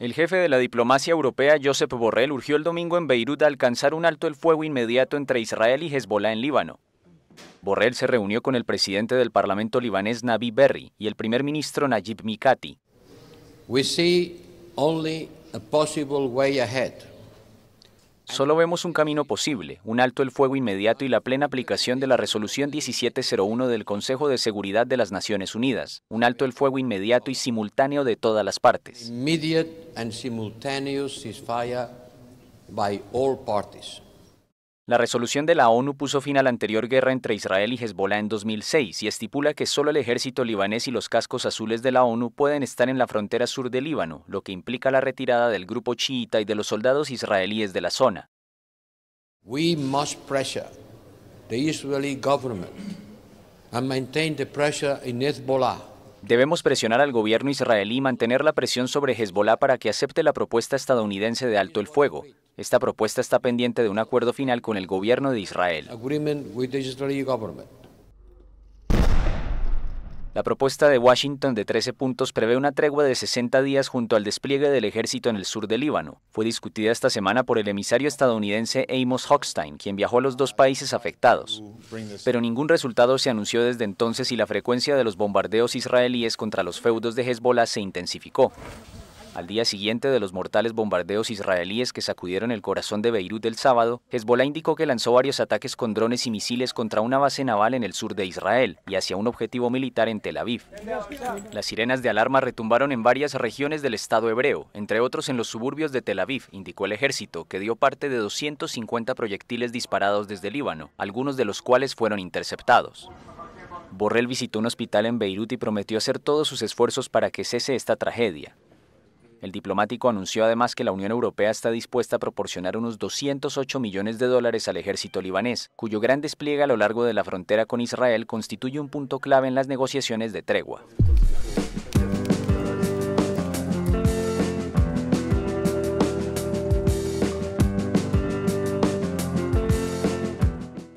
El jefe de la diplomacia europea, Josep Borrell, urgió el domingo en Beirut a alcanzar un alto el fuego inmediato entre Israel y Hezbollah en Líbano. Borrell se reunió con el presidente del Parlamento libanés Nabi Berri y el primer ministro Najib Mikati. only possible way ahead. Solo vemos un camino posible, un alto el fuego inmediato y la plena aplicación de la resolución 1701 del Consejo de Seguridad de las Naciones Unidas, un alto el fuego inmediato y simultáneo de todas las partes. La resolución de la ONU puso fin a la anterior guerra entre Israel y Hezbollah en 2006 y estipula que solo el ejército libanés y los cascos azules de la ONU pueden estar en la frontera sur del Líbano, lo que implica la retirada del grupo chiita y de los soldados israelíes de la zona. We must pressure the Israeli government and maintain the pressure in Debemos presionar al gobierno israelí y mantener la presión sobre Hezbollah para que acepte la propuesta estadounidense de alto el fuego. Esta propuesta está pendiente de un acuerdo final con el gobierno de Israel. La propuesta de Washington de 13 puntos prevé una tregua de 60 días junto al despliegue del ejército en el sur del Líbano. Fue discutida esta semana por el emisario estadounidense Amos Hochstein, quien viajó a los dos países afectados. Pero ningún resultado se anunció desde entonces y la frecuencia de los bombardeos israelíes contra los feudos de Hezbollah se intensificó. Al día siguiente de los mortales bombardeos israelíes que sacudieron el corazón de Beirut el sábado, Hezbollah indicó que lanzó varios ataques con drones y misiles contra una base naval en el sur de Israel y hacia un objetivo militar en Tel Aviv. Las sirenas de alarma retumbaron en varias regiones del Estado hebreo, entre otros en los suburbios de Tel Aviv, indicó el ejército, que dio parte de 250 proyectiles disparados desde Líbano, algunos de los cuales fueron interceptados. Borrell visitó un hospital en Beirut y prometió hacer todos sus esfuerzos para que cese esta tragedia. El diplomático anunció además que la Unión Europea está dispuesta a proporcionar unos 208 millones de dólares al ejército libanés, cuyo gran despliegue a lo largo de la frontera con Israel constituye un punto clave en las negociaciones de tregua.